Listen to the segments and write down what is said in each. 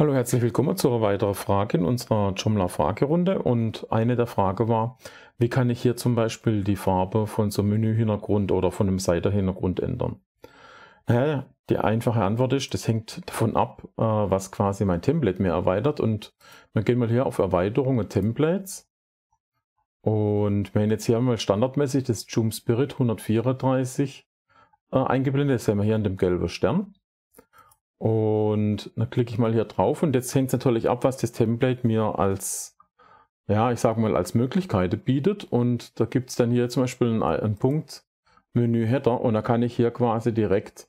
Hallo, herzlich willkommen zu einer weiteren Frage in unserer Joomla-Fragerunde. Und eine der Fragen war, wie kann ich hier zum Beispiel die Farbe von so einem Menühintergrund oder von einem Seitenhintergrund ändern? Naja, äh, die einfache Antwort ist, das hängt davon ab, äh, was quasi mein Template mir erweitert. Und wir gehen mal hier auf Erweiterungen Templates. Und wir haben jetzt hier mal standardmäßig das Joom Spirit 134 eingeblendet. Das sehen wir hier an dem gelben Stern. Und dann klicke ich mal hier drauf und jetzt hängt es natürlich ab, was das Template mir als, ja, ich sage mal, als Möglichkeit bietet. Und da gibt es dann hier zum Beispiel einen, einen Punkt Menü Header und da kann ich hier quasi direkt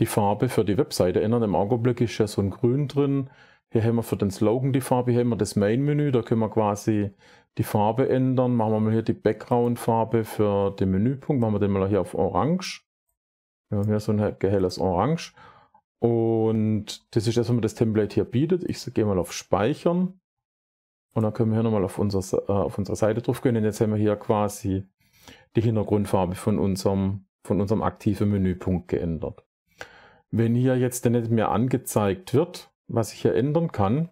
die Farbe für die Webseite ändern. Im Augenblick ist ja so ein Grün drin. Hier haben wir für den Slogan die Farbe, hier haben wir das Main-Menü, da können wir quasi die Farbe ändern. Machen wir mal hier die Background-Farbe für den Menüpunkt, machen wir den mal hier auf Orange. Wir haben hier so ein helles Orange. Und das ist das, was mir das Template hier bietet. Ich gehe mal auf Speichern. Und dann können wir hier nochmal auf, unser, äh, auf unsere Seite drauf gehen. Und jetzt haben wir hier quasi die Hintergrundfarbe von unserem, von unserem aktiven Menüpunkt geändert. Wenn hier jetzt dann nicht mehr angezeigt wird, was ich hier ändern kann,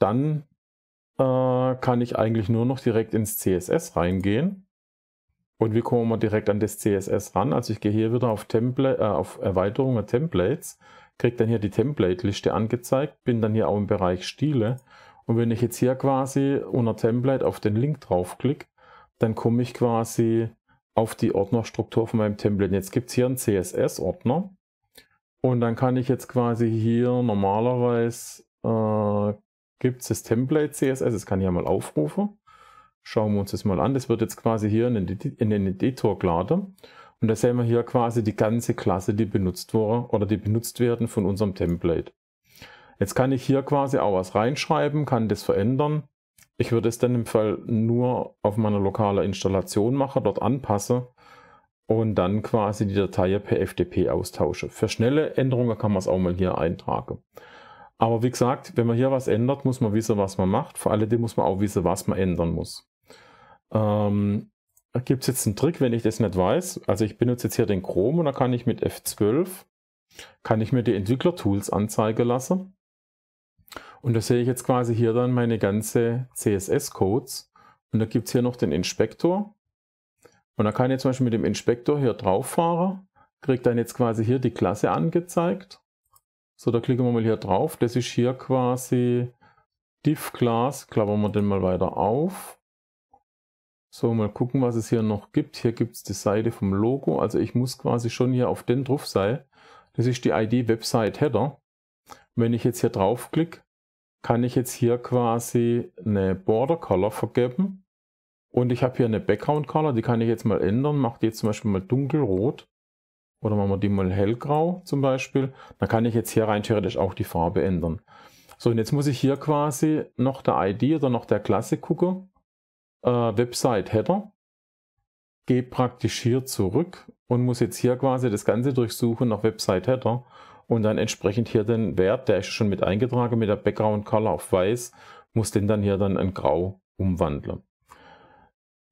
dann äh, kann ich eigentlich nur noch direkt ins CSS reingehen und wie kommen wir direkt an das CSS ran? Also ich gehe hier wieder auf, Template, äh, auf Erweiterung und Templates, kriege dann hier die Template-Liste angezeigt, bin dann hier auch im Bereich Stile. Und wenn ich jetzt hier quasi unter Template auf den Link draufklicke, dann komme ich quasi auf die Ordnerstruktur von meinem Template. Jetzt gibt es hier einen CSS-Ordner. Und dann kann ich jetzt quasi hier normalerweise äh, gibt es das Template CSS, das kann ich ja mal aufrufen. Schauen wir uns das mal an. Das wird jetzt quasi hier in den Editor geladen. Und da sehen wir hier quasi die ganze Klasse, die benutzt wurde oder die benutzt werden von unserem Template. Jetzt kann ich hier quasi auch was reinschreiben, kann das verändern. Ich würde es dann im Fall nur auf meiner lokalen Installation machen, dort anpassen und dann quasi die Datei per FTP austausche. Für schnelle Änderungen kann man es auch mal hier eintragen. Aber wie gesagt, wenn man hier was ändert, muss man wissen, was man macht. Vor allem muss man auch wissen, was man ändern muss. Ähm, Gibt es jetzt einen Trick, wenn ich das nicht weiß? Also ich benutze jetzt hier den Chrome und da kann ich mit F12, kann ich mir die Entwickler-Tools anzeigen lassen. Und da sehe ich jetzt quasi hier dann meine ganze CSS-Codes. Und da gibt es hier noch den Inspektor. Und da kann ich zum Beispiel mit dem Inspektor hier drauf fahren, kriege dann jetzt quasi hier die Klasse angezeigt. So, da klicken wir mal hier drauf. Das ist hier quasi div-class, klappern wir den mal weiter auf. So, mal gucken, was es hier noch gibt. Hier gibt es die Seite vom Logo. Also ich muss quasi schon hier auf den drauf sein. Das ist die ID Website Header. Wenn ich jetzt hier draufklicke, kann ich jetzt hier quasi eine Border Color vergeben. Und ich habe hier eine Background Color, die kann ich jetzt mal ändern. Mache die jetzt zum Beispiel mal dunkelrot. Oder machen wir die mal hellgrau zum Beispiel. Dann kann ich jetzt hier rein theoretisch auch die Farbe ändern. So, und jetzt muss ich hier quasi noch der ID oder noch der Klasse gucken äh, Website-Header, gehe praktisch hier zurück und muss jetzt hier quasi das Ganze durchsuchen nach Website-Header und dann entsprechend hier den Wert, der ist schon mit eingetragen, mit der Background-Color auf weiß, muss den dann hier dann in grau umwandeln.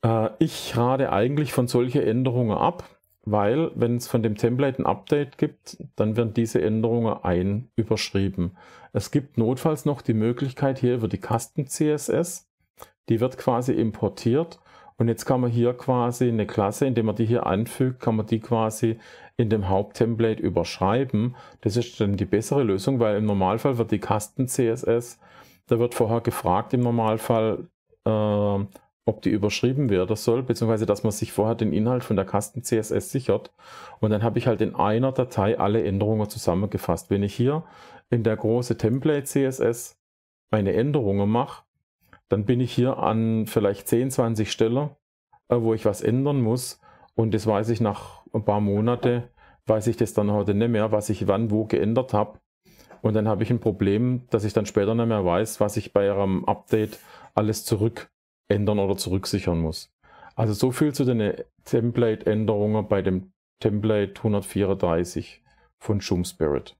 Äh, ich rate eigentlich von solchen Änderungen ab, weil wenn es von dem Template ein Update gibt, dann werden diese Änderungen ein überschrieben. Es gibt notfalls noch die Möglichkeit hier über die Custom CSS die wird quasi importiert und jetzt kann man hier quasi eine Klasse, indem man die hier anfügt, kann man die quasi in dem Haupttemplate überschreiben. Das ist dann die bessere Lösung, weil im Normalfall wird die Kasten-CSS, da wird vorher gefragt im Normalfall, äh, ob die überschrieben werden soll, beziehungsweise dass man sich vorher den Inhalt von der Kasten-CSS sichert. Und dann habe ich halt in einer Datei alle Änderungen zusammengefasst. Wenn ich hier in der große Template-CSS meine Änderungen mache, dann bin ich hier an vielleicht 10, 20 Stelle, äh, wo ich was ändern muss. Und das weiß ich nach ein paar Monate, weiß ich das dann heute nicht mehr, was ich wann wo geändert habe. Und dann habe ich ein Problem, dass ich dann später nicht mehr weiß, was ich bei einem Update alles zurück ändern oder zurücksichern muss. Also so viel zu den äh, Template-Änderungen bei dem Template 134 von Schum Spirit.